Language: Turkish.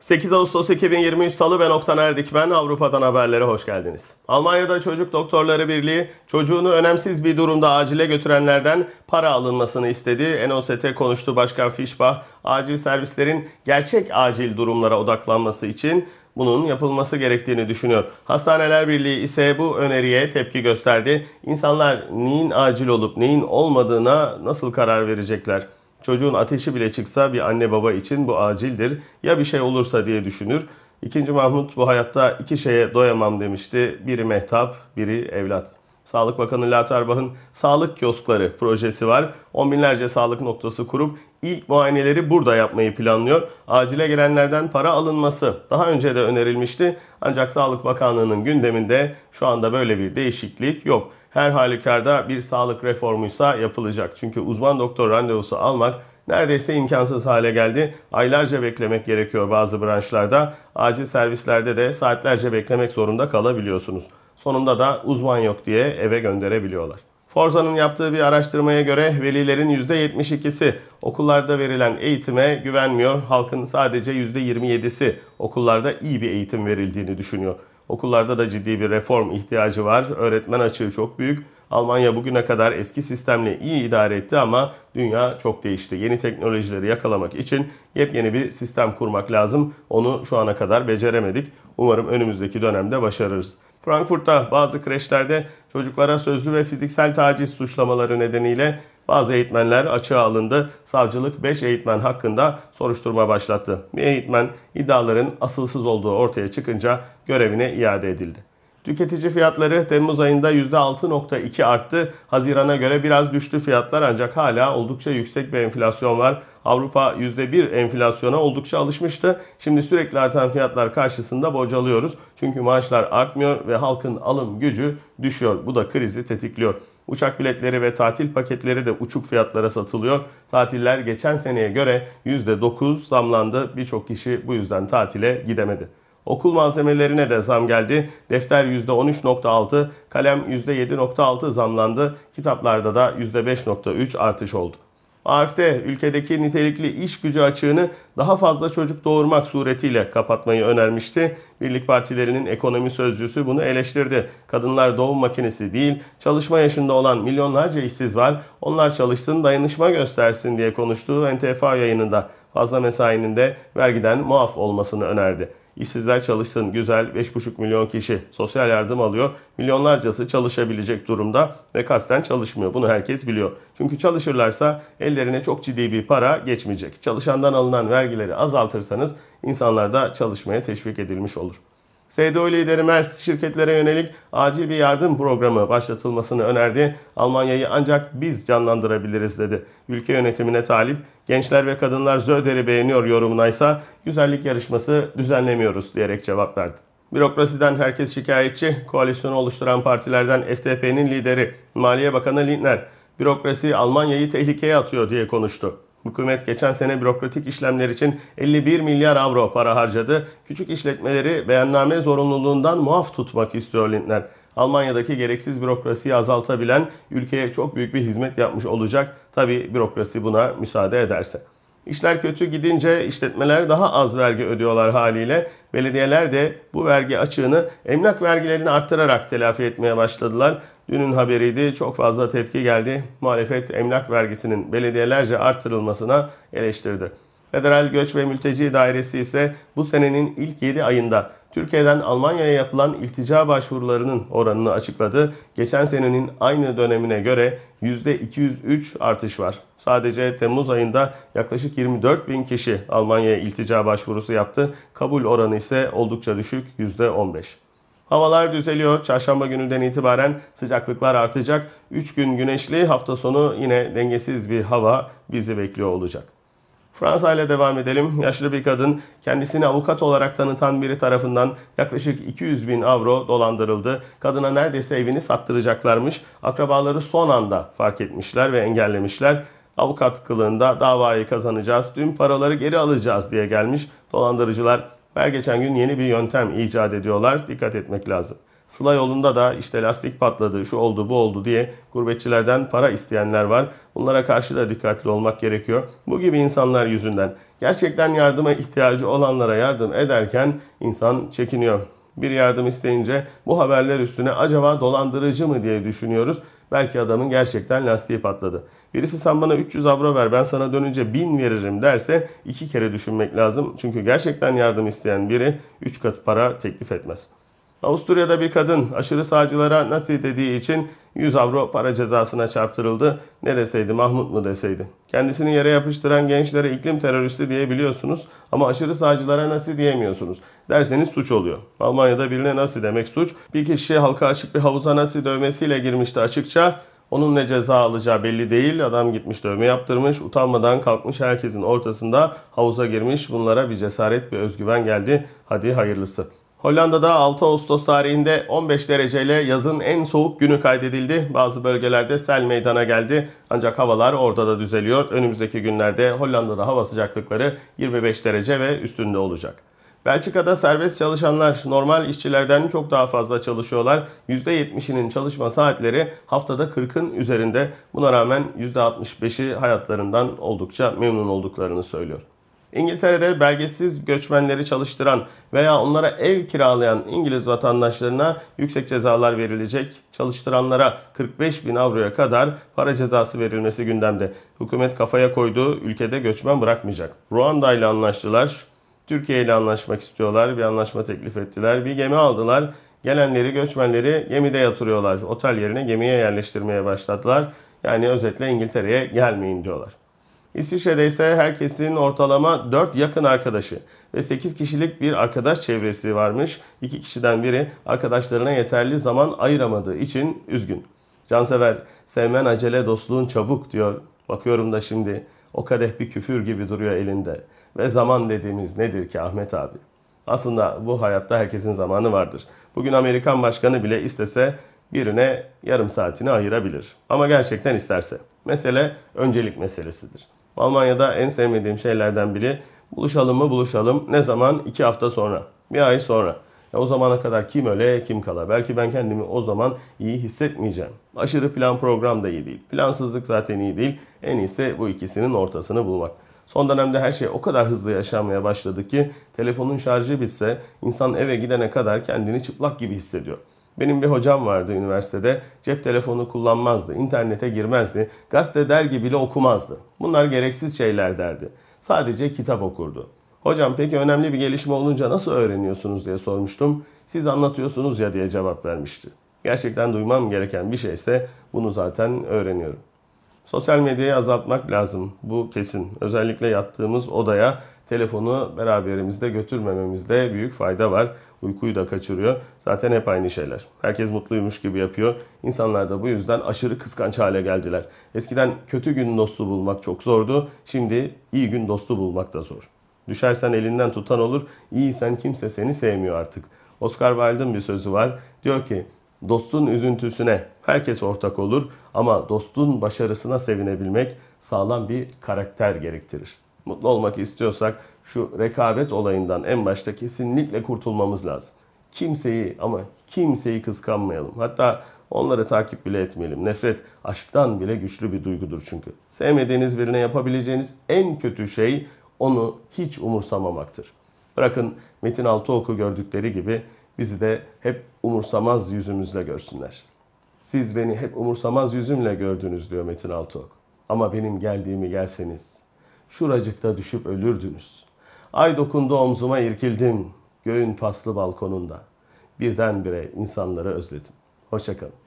8 Ağustos 2023 Salı ve Nokta Erdik ben Avrupa'dan haberlere hoş geldiniz. Almanya'da Çocuk Doktorları Birliği çocuğunu önemsiz bir durumda acile götürenlerden para alınmasını istedi. NOST konuştu Başkan Fişbah acil servislerin gerçek acil durumlara odaklanması için bunun yapılması gerektiğini düşünüyor. Hastaneler Birliği ise bu öneriye tepki gösterdi. İnsanlar neyin acil olup neyin olmadığına nasıl karar verecekler? Çocuğun ateşi bile çıksa bir anne baba için bu acildir. Ya bir şey olursa diye düşünür. İkinci Mahmut bu hayatta iki şeye doyamam demişti. Biri mehtap, biri evlat. Sağlık Bakanı Lat Erbağ'ın sağlık kioskları projesi var. On binlerce sağlık noktası kurup ilk muayeneleri burada yapmayı planlıyor. Acile gelenlerden para alınması daha önce de önerilmişti. Ancak Sağlık Bakanlığı'nın gündeminde şu anda böyle bir değişiklik yok. Her halükarda bir sağlık reformuysa yapılacak. Çünkü uzman doktor randevusu almak neredeyse imkansız hale geldi. Aylarca beklemek gerekiyor bazı branşlarda. Acil servislerde de saatlerce beklemek zorunda kalabiliyorsunuz. Sonunda da uzman yok diye eve gönderebiliyorlar. Forza'nın yaptığı bir araştırmaya göre velilerin %72'si okullarda verilen eğitime güvenmiyor. Halkın sadece %27'si okullarda iyi bir eğitim verildiğini düşünüyor. Okullarda da ciddi bir reform ihtiyacı var. Öğretmen açığı çok büyük. Almanya bugüne kadar eski sistemle iyi idare etti ama dünya çok değişti. Yeni teknolojileri yakalamak için yepyeni bir sistem kurmak lazım. Onu şu ana kadar beceremedik. Umarım önümüzdeki dönemde başarırız. Frankfurt'ta bazı kreşlerde çocuklara sözlü ve fiziksel taciz suçlamaları nedeniyle bazı eğitmenler açığa alındı. Savcılık 5 eğitmen hakkında soruşturma başlattı. Bir eğitmen iddiaların asılsız olduğu ortaya çıkınca görevine iade edildi. Tüketici fiyatları Temmuz ayında %6.2 arttı. Hazirana göre biraz düştü fiyatlar ancak hala oldukça yüksek bir enflasyon var. Avrupa %1 enflasyona oldukça alışmıştı. Şimdi sürekli artan fiyatlar karşısında bocalıyoruz. Çünkü maaşlar artmıyor ve halkın alım gücü düşüyor. Bu da krizi tetikliyor. Uçak biletleri ve tatil paketleri de uçuk fiyatlara satılıyor. Tatiller geçen seneye göre %9 zamlandı. Birçok kişi bu yüzden tatile gidemedi. Okul malzemelerine de zam geldi. Defter %13.6, kalem %7.6 zamlandı. Kitaplarda da %5.3 artış oldu. AFD ülkedeki nitelikli iş gücü açığını daha fazla çocuk doğurmak suretiyle kapatmayı önermişti. Birlik Partilerinin ekonomi sözcüsü bunu eleştirdi. Kadınlar doğum makinesi değil, çalışma yaşında olan milyonlarca işsiz var. Onlar çalışsın, dayanışma göstersin diye konuştuğu NTV yayınında fazla mesainin de vergiden muaf olmasını önerdi. İşsizler çalışsın güzel 5,5 milyon kişi sosyal yardım alıyor. Milyonlarcası çalışabilecek durumda ve kasten çalışmıyor. Bunu herkes biliyor. Çünkü çalışırlarsa ellerine çok ciddi bir para geçmeyecek. Çalışandan alınan vergileri azaltırsanız insanlar da çalışmaya teşvik edilmiş olur. SDO lideri Mers şirketlere yönelik acil bir yardım programı başlatılmasını önerdi. Almanya'yı ancak biz canlandırabiliriz dedi. Ülke yönetimine talip gençler ve kadınlar Zöder'i beğeniyor yorumuna ise güzellik yarışması düzenlemiyoruz diyerek cevap verdi. Bürokrasiden herkes şikayetçi, koalisyonu oluşturan partilerden FDP'nin lideri Maliye Bakanı Lindner, bürokrasi Almanya'yı tehlikeye atıyor diye konuştu. Hükümet geçen sene bürokratik işlemler için 51 milyar avro para harcadı. Küçük işletmeleri beyanname zorunluluğundan muaf tutmak istiyor Lindner. Almanya'daki gereksiz bürokrasiyi azaltabilen ülkeye çok büyük bir hizmet yapmış olacak. Tabi bürokrasi buna müsaade ederse. İşler kötü gidince işletmeler daha az vergi ödüyorlar haliyle. Belediyeler de bu vergi açığını emlak vergilerini artırarak telafi etmeye başladılar. Dünün haberiydi. Çok fazla tepki geldi. Muhalefet emlak vergisinin belediyelerce artırılmasına eleştirdi. Federal Göç ve Mülteci Dairesi ise bu senenin ilk 7 ayında Türkiye'den Almanya'ya yapılan iltica başvurularının oranını açıkladı. Geçen senenin aynı dönemine göre %203 artış var. Sadece Temmuz ayında yaklaşık 24 bin kişi Almanya'ya iltica başvurusu yaptı. Kabul oranı ise oldukça düşük %15. Havalar düzeliyor. Çarşamba gününden itibaren sıcaklıklar artacak. 3 gün güneşli, hafta sonu yine dengesiz bir hava bizi bekliyor olacak. Fransa ile devam edelim. Yaşlı bir kadın kendisini avukat olarak tanıtan biri tarafından yaklaşık 200 bin avro dolandırıldı. Kadına neredeyse evini sattıracaklarmış. Akrabaları son anda fark etmişler ve engellemişler. Avukat kılığında davayı kazanacağız, tüm paraları geri alacağız diye gelmiş. Dolandırıcılar her geçen gün yeni bir yöntem icat ediyorlar. Dikkat etmek lazım. Sıla yolunda da işte lastik patladı, şu oldu, bu oldu diye gurbetçilerden para isteyenler var. Bunlara karşı da dikkatli olmak gerekiyor. Bu gibi insanlar yüzünden gerçekten yardıma ihtiyacı olanlara yardım ederken insan çekiniyor. Bir yardım isteyince bu haberler üstüne acaba dolandırıcı mı diye düşünüyoruz. Belki adamın gerçekten lastiği patladı. Birisi sen bana 300 avro ver ben sana dönünce 1000 veririm derse iki kere düşünmek lazım. Çünkü gerçekten yardım isteyen biri 3 kat para teklif etmez. Avusturya'da bir kadın aşırı sağcılara nasıl dediği için 100 avro para cezasına çarptırıldı. Ne deseydi Mahmut mu deseydi. Kendisini yere yapıştıran gençlere iklim teröristi diyebiliyorsunuz ama aşırı sağcılara nasıl diyemiyorsunuz. Derseniz suç oluyor. Almanya'da birine nasıl demek suç. Bir kişi halka açık bir havuza nasıl dövmesiyle girmişti açıkça. Onun ne ceza alacağı belli değil. Adam gitmiş dövme yaptırmış. Utanmadan kalkmış herkesin ortasında havuza girmiş. Bunlara bir cesaret bir özgüven geldi. Hadi hayırlısı. Hollanda'da 6 Ağustos tarihinde 15 dereceyle yazın en soğuk günü kaydedildi. Bazı bölgelerde sel meydana geldi. Ancak havalar orada da düzeliyor. Önümüzdeki günlerde Hollanda'da hava sıcaklıkları 25 derece ve üstünde olacak. Belçika'da serbest çalışanlar normal işçilerden çok daha fazla çalışıyorlar. %70'inin çalışma saatleri haftada 40'ın üzerinde. Buna rağmen %65'i hayatlarından oldukça memnun olduklarını söylüyor. İngiltere'de belgesiz göçmenleri çalıştıran veya onlara ev kiralayan İngiliz vatandaşlarına yüksek cezalar verilecek. Çalıştıranlara 45 bin avroya kadar para cezası verilmesi gündemde. Hükümet kafaya koyduğu ülkede göçmen bırakmayacak. Ruanda ile anlaştılar. Türkiye ile anlaşmak istiyorlar. Bir anlaşma teklif ettiler. Bir gemi aldılar. Gelenleri, göçmenleri gemide yatırıyorlar. Otel yerine gemiye yerleştirmeye başladılar. Yani özetle İngiltere'ye gelmeyin diyorlar. İsviçre'de ise herkesin ortalama 4 yakın arkadaşı ve 8 kişilik bir arkadaş çevresi varmış. 2 kişiden biri arkadaşlarına yeterli zaman ayıramadığı için üzgün. Cansever, sevmen acele dostluğun çabuk diyor. Bakıyorum da şimdi o kadeh bir küfür gibi duruyor elinde. Ve zaman dediğimiz nedir ki Ahmet abi? Aslında bu hayatta herkesin zamanı vardır. Bugün Amerikan başkanı bile istese birine yarım saatini ayırabilir. Ama gerçekten isterse. Mesele öncelik meselesidir. Almanya'da en sevmediğim şeylerden biri buluşalım mı buluşalım ne zaman? iki hafta sonra, bir ay sonra. Ya o zamana kadar kim öle kim kala. Belki ben kendimi o zaman iyi hissetmeyeceğim. Aşırı plan program da iyi değil. Plansızlık zaten iyi değil. En iyisi bu ikisinin ortasını bulmak. Son dönemde her şey o kadar hızlı yaşanmaya başladı ki telefonun şarjı bitse insan eve gidene kadar kendini çıplak gibi hissediyor. Benim bir hocam vardı üniversitede. Cep telefonu kullanmazdı, internete girmezdi, gazete dergi bile okumazdı. Bunlar gereksiz şeyler derdi. Sadece kitap okurdu. Hocam peki önemli bir gelişme olunca nasıl öğreniyorsunuz diye sormuştum. Siz anlatıyorsunuz ya diye cevap vermişti. Gerçekten duymam gereken bir şeyse bunu zaten öğreniyorum. Sosyal medyayı azaltmak lazım. Bu kesin. Özellikle yattığımız odaya telefonu beraberimizde götürmememizde büyük fayda var. Uykuyu da kaçırıyor. Zaten hep aynı şeyler. Herkes mutluymuş gibi yapıyor. İnsanlar da bu yüzden aşırı kıskanç hale geldiler. Eskiden kötü gün dostu bulmak çok zordu. Şimdi iyi gün dostu bulmak da zor. Düşersen elinden tutan olur. İyiysen kimse seni sevmiyor artık. Oscar Wilde'ın bir sözü var. Diyor ki Dostun üzüntüsüne herkes ortak olur ama dostun başarısına sevinebilmek sağlam bir karakter gerektirir mutlu olmak istiyorsak şu rekabet olayından en başta kesinlikle kurtulmamız lazım. Kimseyi ama kimseyi kıskanmayalım. Hatta onları takip bile etmeyelim. Nefret aşktan bile güçlü bir duygudur çünkü. Sevmediğiniz birine yapabileceğiniz en kötü şey onu hiç umursamamaktır. Bırakın Metin Altıok'u gördükleri gibi bizi de hep umursamaz yüzümüzle görsünler. Siz beni hep umursamaz yüzümle gördünüz diyor Metin Altıok. Ama benim geldiğimi gelseniz, şuracıkta düşüp ölürdünüz. Ay dokundu omzuma irkildim göğün paslı balkonunda. Birdenbire insanları özledim. Hoşçakalın.